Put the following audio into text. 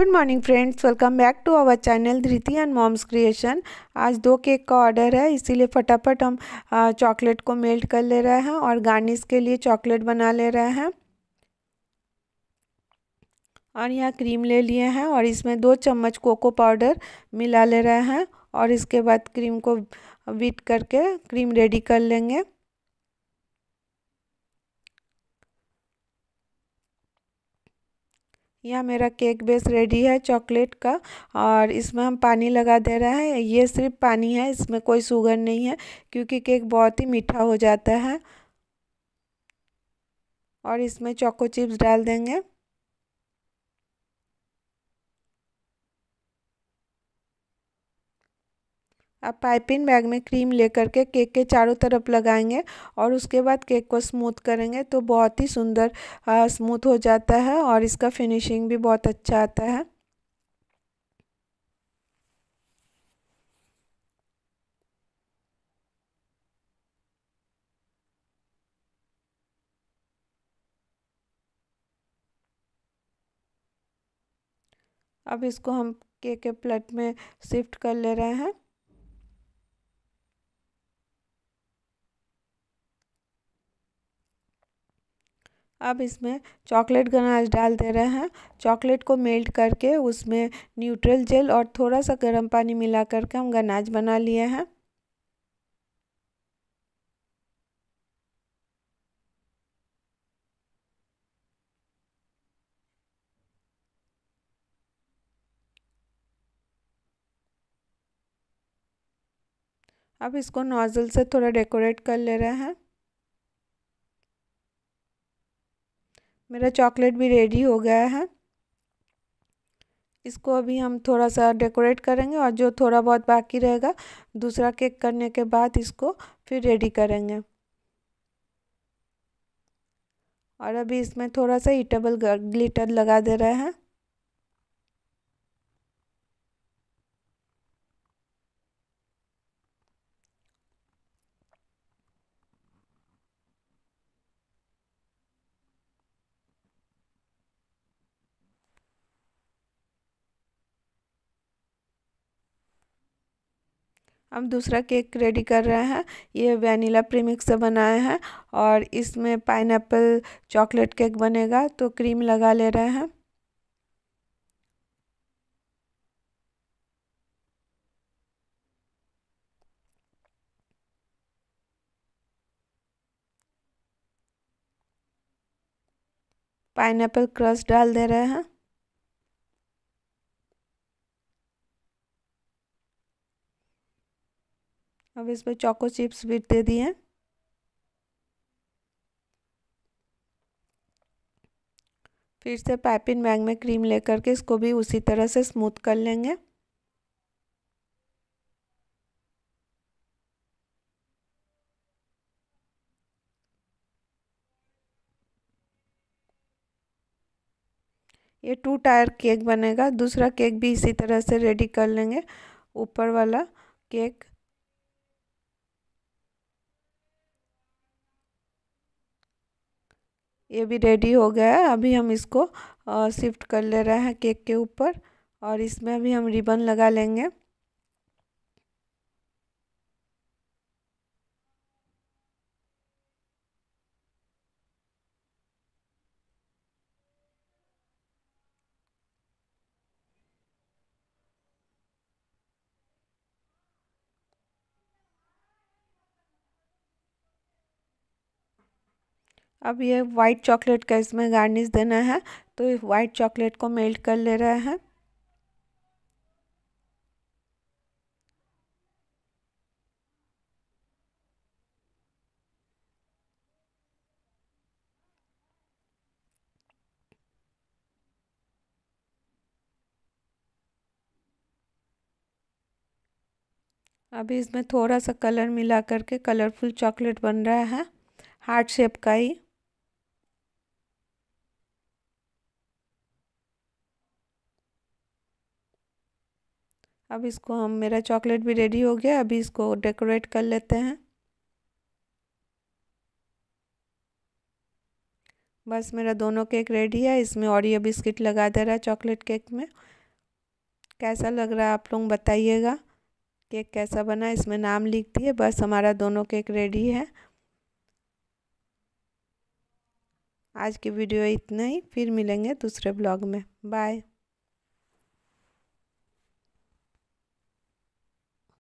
good morning friends welcome back to our channel Dhriti and mom's creation आज दो cake का order है इसीलिए फटाफट हम चॉकलेट को मेल्ट कर ले रहे हैं और गार्निश के लिए चॉकलेट बना ले रहे हैं और यहाँ क्रीम ले लिए हैं और इसमें दो चम्मच कोको पाउडर मिला ले रहे हैं और इसके बाद क्रीम को बीट करके क्रीम रेडी कर लेंगे यह मेरा केक बेस रेडी है चॉकलेट का और इसमें हम पानी लगा दे रहे हैं ये सिर्फ पानी है इसमें कोई शुगर नहीं है क्योंकि केक बहुत ही मीठा हो जाता है और इसमें चॉको चिप्स डाल देंगे अब पाइपिंग बैग में क्रीम लेकर के केक के चारों तरफ लगाएंगे और उसके बाद केक को स्मूथ करेंगे तो बहुत ही सुंदर स्मूथ हो जाता है और इसका फिनिशिंग भी बहुत अच्छा आता है अब इसको हम केक के प्लेट में शिफ्ट कर ले रहे हैं अब इसमें चॉकलेट गनाज डाल दे रहे हैं चॉकलेट को मेल्ट करके उसमें न्यूट्रल जेल और थोड़ा सा गर्म पानी मिला करके हम गनाज बना लिए हैं अब इसको नोज़ल से थोड़ा डेकोरेट कर ले रहे हैं मेरा चॉकलेट भी रेडी हो गया है इसको अभी हम थोड़ा सा डेकोरेट करेंगे और जो थोड़ा बहुत बाकी रहेगा दूसरा केक करने के बाद इसको फिर रेडी करेंगे और अभी इसमें थोड़ा सा हीटेबल ग्लिटर लगा दे रहे हैं हम दूसरा केक रेडी कर रहे हैं ये वैनिला प्रीमिक्स से बनाए हैं और इसमें पाइन चॉकलेट केक बनेगा तो क्रीम लगा ले रहे हैं पाइनएप्पल क्रस्ट डाल दे रहे हैं अब इसमें चॉको चिप्स भी दे दिए फिर से पाइपिंग बैग में क्रीम लेकर के इसको भी उसी तरह से स्मूथ कर लेंगे ये टू टायर केक बनेगा दूसरा केक भी इसी तरह से रेडी कर लेंगे ऊपर वाला केक ये भी रेडी हो गया है अभी हम इसको शिफ्ट कर ले रहे हैं केक के ऊपर और इसमें अभी हम रिबन लगा लेंगे अब ये वाइट चॉकलेट का इसमें गार्निश देना है तो वाइट चॉकलेट को मेल्ट कर ले रहे हैं अभी इसमें थोड़ा सा कलर मिला करके कलरफुल चॉकलेट बन रहा है हार्ट शेप का ही अब इसको हम मेरा चॉकलेट भी रेडी हो गया अभी इसको डेकोरेट कर लेते हैं बस मेरा दोनों केक रेडी है इसमें ऑरियो बिस्किट लगा दे रहा है चॉकलेट केक में कैसा लग रहा है आप लोग बताइएगा केक कैसा बना इसमें नाम लिख दिए बस हमारा दोनों केक रेडी है आज की वीडियो इतना ही फिर मिलेंगे दूसरे ब्लॉग में बाय